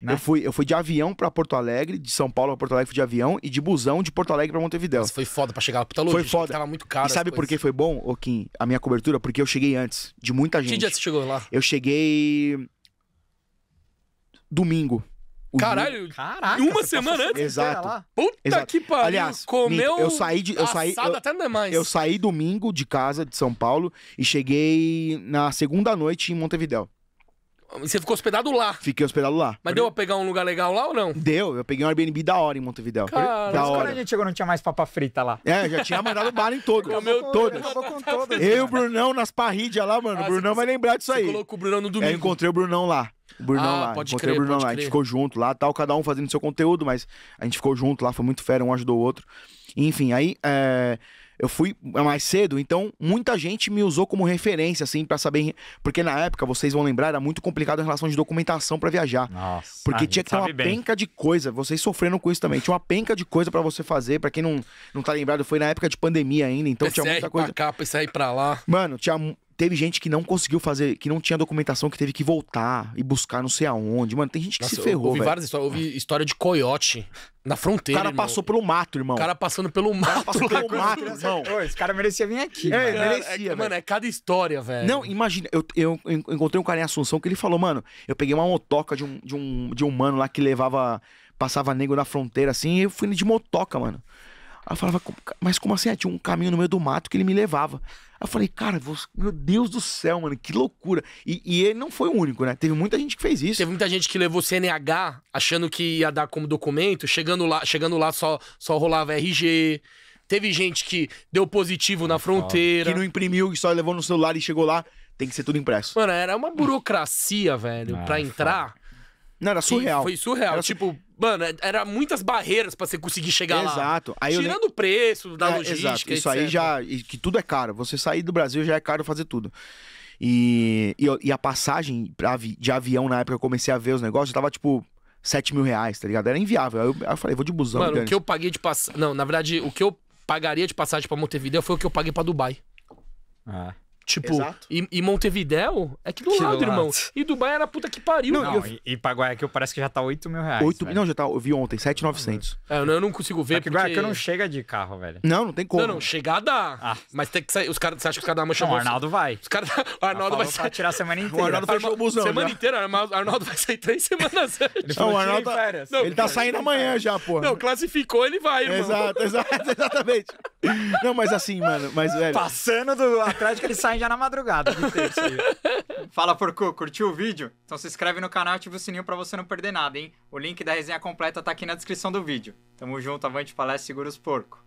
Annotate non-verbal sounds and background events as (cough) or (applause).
Né? Eu, fui, eu fui de avião para Porto Alegre, de São Paulo pra Porto Alegre fui de avião e de busão de Porto Alegre pra Montevidéu. Mas foi foda pra chegar lá, puta logística, foi foda. tava muito caro. E sabe por que foi bom, Kim, a minha cobertura? Porque eu cheguei antes de muita gente. Que dia você chegou lá? Eu cheguei... Domingo. Caralho, Caraca, uma semana antes? Exato. Puta Exato. que pariu. Aliás, comeu eu saí de, eu saí, eu, até não mais. Eu saí domingo de casa de São Paulo e cheguei na segunda noite em Montevidéu. Você ficou hospedado lá? Fiquei hospedado lá. Mas deu pra pegar um lugar legal lá ou não? Deu, eu peguei um Airbnb da hora em Montevideo. Cara, da hora. quando a gente chegou não tinha mais papa frita lá. É, já tinha mandado bar em todo. Comeu todo. com todo. Eu e o Brunão nas parrídias lá, mano. Ah, o Brunão vai lembrar disso aí. Você colocou o Brunão no domingo. É, encontrei o Brunão lá. O Brunão ah, lá. Pode encontrei crer, o Brunão lá. Crer. A gente ficou junto lá, tal, cada um fazendo seu conteúdo, mas a gente ficou junto lá, foi muito fera, um ajudou o outro. Enfim, aí. É eu fui mais cedo, então muita gente me usou como referência, assim, para saber. Porque na época, vocês vão lembrar, era muito complicado em relação de documentação para viajar. Nossa, porque tinha que ter uma bem. penca de coisa. Vocês sofreram com isso também. Tinha uma penca de coisa para você fazer. para quem não, não tá lembrado, foi na época de pandemia ainda, então esse tinha muita é coisa. Pra cá, pra sair pra lá. Mano, tinha Teve gente que não conseguiu fazer, que não tinha documentação, que teve que voltar e buscar não sei aonde. Mano, tem gente que Nossa, se ferrou. Houve várias histórias. Houve história de coiote na fronteira. O cara irmão. passou pelo mato, irmão. O cara passando pelo mato. O passou pelo mato, irmão. esse cara merecia vir aqui. É, mano. merecia. É, é mano, é cada história, velho. Não, imagina. Eu, eu encontrei um cara em Assunção que ele falou, mano, eu peguei uma motoca de um, de um, de um mano lá que levava. Passava negro na fronteira assim. E eu fui de motoca, mano. Aí eu falava, mas como assim? Ah, tinha um caminho no meio do mato que ele me levava. Aí eu falei, cara, meu Deus do céu, mano, que loucura. E, e ele não foi o único, né? Teve muita gente que fez isso. Teve muita gente que levou CNH achando que ia dar como documento, chegando lá, chegando lá só, só rolava RG. Teve gente que deu positivo na fronteira. Que não imprimiu, que só levou no celular e chegou lá. Tem que ser tudo impresso. Mano, era uma burocracia, velho, ah, pra é entrar. Foda não, era surreal. foi surreal. Era tipo, mano, é, era muitas barreiras para você conseguir chegar exato. lá. Exato. Tirando o preço da é, logística. Exato. Isso etc. aí já. que tudo é caro. Você sair do Brasil já é caro fazer tudo. E, e, e a passagem de avião na época que eu comecei a ver os negócios, tava tipo 7 mil reais, tá ligado? Era inviável. Aí eu, aí eu falei, vou de busão. Mano, o que eu paguei de passagem. Não, na verdade, o que eu pagaria de passagem para Montevideo foi o que eu paguei para Dubai. Ah. Tipo, Exato. e, e Montevidéu é que do que lado, irmão. E Dubai era puta que pariu. Não, não, eu... e, e que Guayaquil parece que já tá 8 mil reais. 8 Não, já tá, eu vi ontem, 7,900. É, eu não, eu não consigo ver. que porque... Guayaquil não chega de carro, velho. Não, não tem como. Não, não, chegar dá. Ah. Mas tem que sair, os caras, você acha que os caras da uma Não, o Arnaldo vai. Os caras, o Arnaldo vai sair. tirar a semana inteira. O Arnaldo fechou o busão. Semana já. inteira, o Arnaldo vai sair três semanas antes. Não, o Arnaldo, tá- ele tá saindo amanhã já, pô. Não, classificou, ele vai, irmão. Exato, exato, (laughs) exatamente. Não, mas assim, mano, mas velho. Passando do Atlético, eles saem já na madrugada. Fala, Porco, curtiu o vídeo? Então se inscreve no canal e ativa o sininho pra você não perder nada, hein? O link da resenha completa tá aqui na descrição do vídeo. Tamo junto, avante palestra, segura os porcos.